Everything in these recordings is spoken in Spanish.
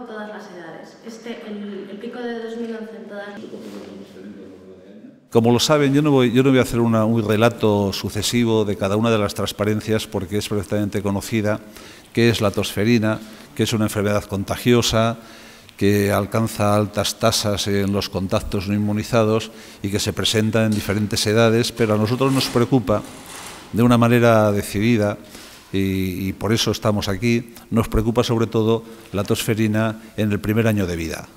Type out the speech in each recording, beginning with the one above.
todas las edades. Este, el, pico de 2011 en todas. Como lo saben, yo no voy, yo no voy a hacer un relato sucesivo de cada una de las transparencias porque es perfectamente conocida ...que es la tosferina, que es una enfermedad contagiosa, que alcanza altas tasas en los contactos no inmunizados y que se presenta en diferentes edades, pero a nosotros nos preocupa de una manera decidida y, por eso estamos aquí, nos preocupa sobre todo la tosferina en el primer año de vida,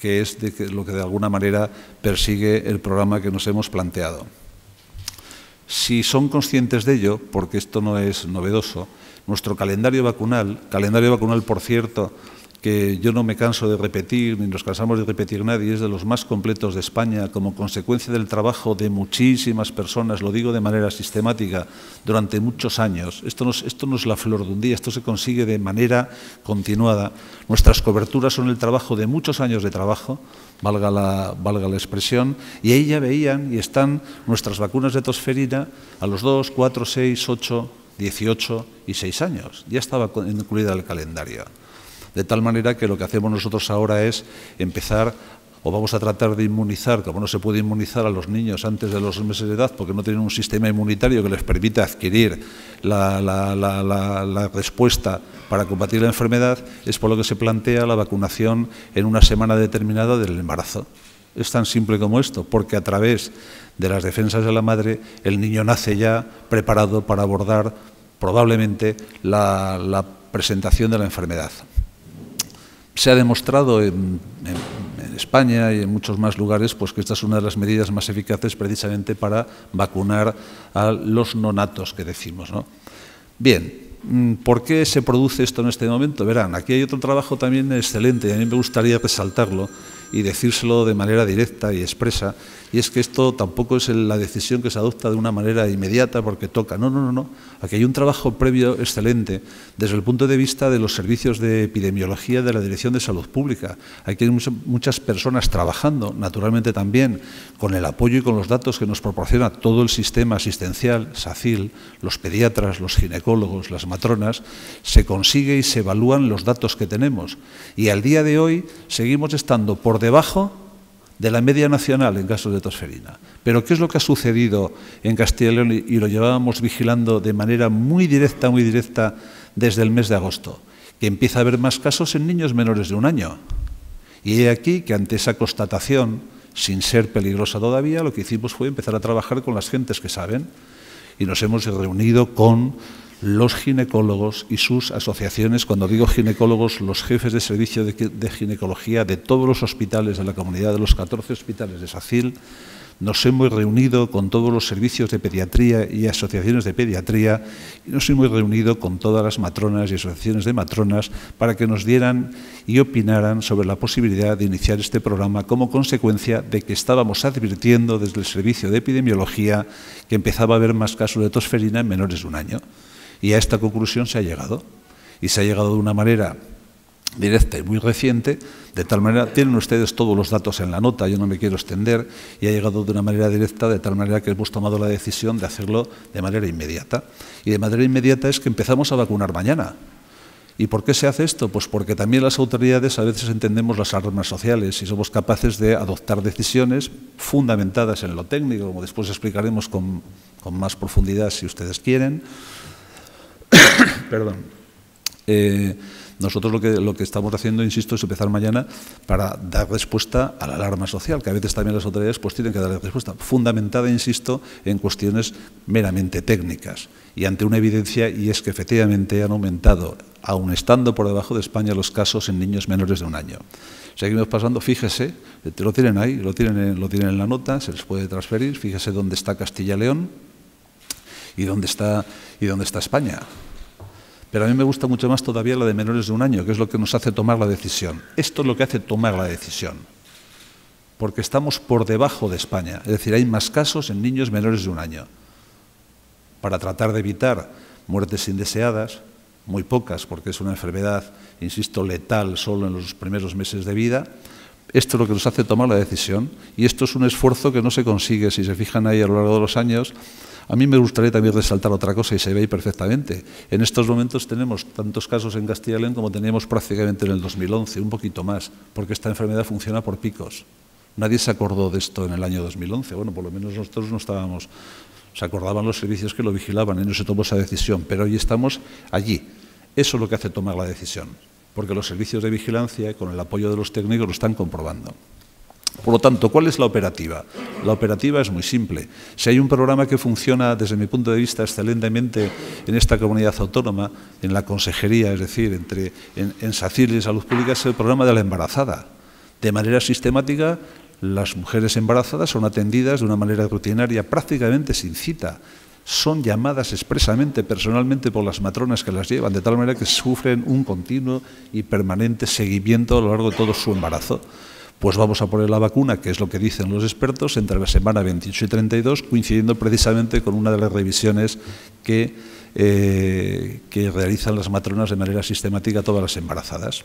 que es lo que de alguna manera persigue el programa que nos hemos planteado. Si son conscientes de ello, porque esto no es novedoso, nuestro calendario vacunal, calendario vacunal, por cierto, que yo no me canso de repetir, ni nos cansamos de repetir nadie, es de los más completos de España, como consecuencia del trabajo de muchísimas personas, lo digo de manera sistemática, durante muchos años. Esto no, es, la flor de un día, esto se consigue de manera continuada. Nuestras coberturas son el trabajo de muchos años de trabajo, valga la, expresión, y ahí ya veían y están nuestras vacunas de tosferina a los 2, 4, 6, 8, 18 y 6 años. Ya estaba incluida en el calendario. De tal manera que lo que hacemos nosotros ahora es empezar o vamos a tratar de inmunizar, como no se puede inmunizar a los niños antes de los meses de edad porque no tienen un sistema inmunitario que les permita adquirir la, respuesta para combatir la enfermedad, es por lo que se plantea la vacunación en una semana determinada del embarazo. Es tan simple como esto, porque a través de las defensas de la madre el niño nace ya preparado para abordar probablemente la presentación de la enfermedad se ha demostrado en, España y en muchos más lugares pues que esta es una de las medidas más eficaces precisamente para vacunar a los nonatos que decimos. ¿no? Bien, mm, ¿por qué se produce esto en este momento? Verán, aquí hay otro trabajo también excelente y a mí me gustaría resaltarlo y decírselo de manera directa y expresa. Y es que esto tampoco es la decisión que se adopta de una manera inmediata porque toca. No, no, no, no. Aquí hay un trabajo previo excelente desde el punto de vista de los servicios de epidemiología de la Dirección de Salud Pública. Aquí hay muchas personas trabajando, naturalmente también, con el apoyo y con los datos que nos proporciona todo el sistema asistencial, SACIL, los pediatras, los ginecólogos, las matronas, se consigue y se evalúan los datos que tenemos. Y al día de hoy seguimos estando por por debajo de la media nacional en casos de tosferina. Pero ¿qué es lo que ha sucedido en Castilla y León y lo llevábamos vigilando de manera muy directa, muy directa desde el mes de agosto? Que empieza a haber más casos en niños menores de un año. Y he aquí que ante esa constatación, sin ser peligrosa todavía, lo que hicimos fue empezar a trabajar con las gentes que saben y nos hemos reunido con los ginecólogos y sus asociaciones, cuando digo ginecólogos, los jefes de servicio de, ginecología de todos los hospitales de la comunidad, de los 14 hospitales de SACIL, nos hemos reunido con todos los servicios de pediatría y asociaciones de pediatría y nos hemos reunido con todas las matronas y asociaciones de matronas para que nos dieran y opinaran sobre la posibilidad de iniciar este programa como consecuencia de que estábamos advirtiendo desde el servicio de epidemiología que empezaba a haber más casos de tosferina en menores de un año. Y a esta conclusión se ha llegado. Y se ha llegado de una manera directa y muy reciente, de tal manera, tienen ustedes todos los datos en la nota, yo no me quiero extender, y ha llegado de una manera directa, de tal manera que hemos tomado la decisión de hacerlo de manera inmediata. Y de manera inmediata es que empezamos a vacunar mañana. ¿Y por qué se hace esto? Pues porque también las autoridades a veces entendemos las armas sociales y somos capaces de adoptar decisiones fundamentadas en lo técnico, como después explicaremos con, con más profundidad si ustedes quieren, Perdón. Eh, nosotros lo que, lo que estamos haciendo, insisto, es empezar mañana para dar respuesta a la alarma social, que a veces también las autoridades pues, tienen que dar respuesta, fundamentada, insisto, en cuestiones meramente técnicas y ante una evidencia, y es que efectivamente han aumentado, aun estando por debajo de España, los casos en niños menores de un año. Seguimos pasando, fíjese, eh, lo tienen ahí, lo tienen, lo tienen en la nota, se les puede transferir, fíjese dónde está Castilla León y dónde está, y dónde está España. Pero a mí me gusta mucho más todavía la de menores de un año, que es lo que nos hace tomar la decisión. Esto es lo que hace tomar la decisión. Porque estamos por debajo de España. Es decir, hay más casos en niños menores de un año. Para tratar de evitar muertes indeseadas, muy pocas, porque es una enfermedad, insisto, letal solo en los primeros meses de vida, esto es lo que nos hace tomar la decisión y esto es un esfuerzo que no se consigue, si se fijan ahí a lo largo de los años. A mí me gustaría también resaltar otra cosa y se ve ahí perfectamente. En estos momentos tenemos tantos casos en Castilla y León como teníamos prácticamente en el 2011, un poquito más, porque esta enfermedad funciona por picos. Nadie se acordó de esto en el año 2011. Bueno, por lo menos nosotros no estábamos se acordaban los servicios que lo vigilaban y no se tomó esa decisión, pero hoy estamos allí. Eso es lo que hace tomar la decisión porque los servicios de vigilancia, con el apoyo de los técnicos, lo están comprobando. Por lo tanto, ¿cuál es la operativa? La operativa es muy simple. Si hay un programa que funciona desde mi punto de vista excelentemente en esta comunidad autónoma, en la consejería, es decir, entre, en, en SACIR y Salud Pública, es el programa de la embarazada. De manera sistemática, las mujeres embarazadas son atendidas de una manera rutinaria, prácticamente sin cita son llamadas expresamente, personalmente, por las matronas que las llevan, de tal manera que sufren un continuo y permanente seguimiento a lo largo de todo su embarazo. Pues vamos a poner la vacuna, que es lo que dicen los expertos, entre la semana 28 y 32, coincidiendo precisamente con una de las revisiones eh, que, realizan las matronas de manera sistemática todas las embarazadas.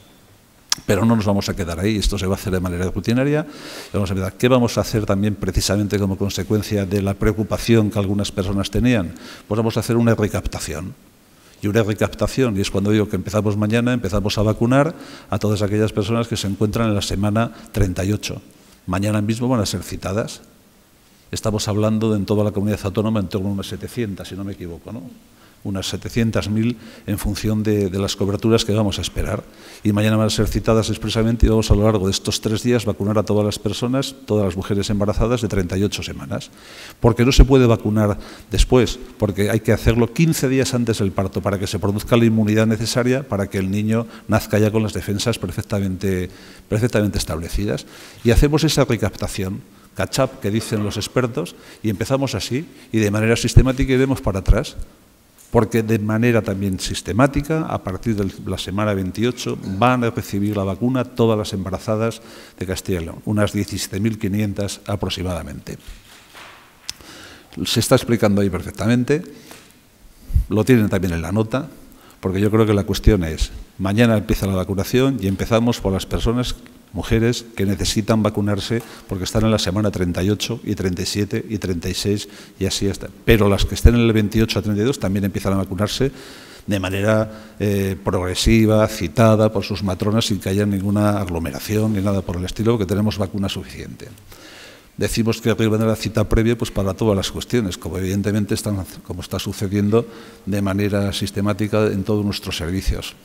Pero no nos vamos a quedar ahí, esto se va a hacer de manera rutinaria. Vamos a ver qué vamos a hacer también precisamente como consecuencia de la preocupación que algunas personas tenían. Pues vamos a hacer una recaptación y una recaptación. Y es cuando digo que empezamos mañana, empezamos a vacunar a todas aquellas personas que se encuentran en la semana 38. Mañana mismo van a ser citadas. Estamos hablando de en toda la comunidad autónoma en torno a unas 700, si no me equivoco, ¿no? unas 700.000 en función de, las coberturas que vamos a esperar. Y mañana van a ser citadas expresamente y vamos a lo largo de estos tres días vacunar a todas las personas, todas las mujeres embarazadas de 38 semanas. Porque no se puede vacunar después, porque hay que hacerlo 15 días antes del parto para que se produzca la inmunidad necesaria para que el niño nazca ya con las defensas perfectamente, perfectamente establecidas. Y hacemos esa recaptación catch-up que dicen los expertos y empezamos así y de manera sistemática iremos para atrás porque de manera también sistemática, a partir de la semana 28, van a recibir la vacuna todas las embarazadas de Castilla y León, unas 17.500 aproximadamente. Se está explicando ahí perfectamente, lo tienen también en la nota, porque yo creo que la cuestión es, mañana empieza la vacunación y empezamos por las personas mujeres que necesitan vacunarse porque están en la semana 38 y 37 y 36 y así hasta. Pero las que estén en el 28 a 32 también empiezan a vacunarse de manera eh, progresiva, citada por sus matronas sin que haya ninguna aglomeración ni nada por el estilo, que tenemos vacuna suficiente. Decimos que arriba de la cita previa pues para todas las cuestiones, como evidentemente están, como está sucediendo de manera sistemática en todos nuestros servicios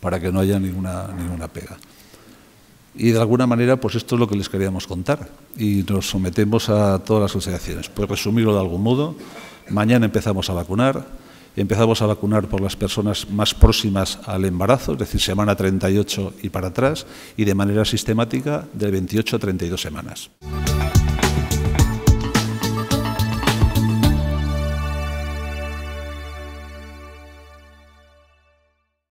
para que no haya ninguna, ninguna pega. Y de alguna manera, pues esto es lo que les queríamos contar. Y nos sometemos a todas las asociaciones. Pues resumirlo de algún modo, mañana empezamos a vacunar, empezamos a vacunar por las personas más próximas al embarazo, es decir, semana 38 y para atrás, y de manera sistemática de 28 a 32 semanas.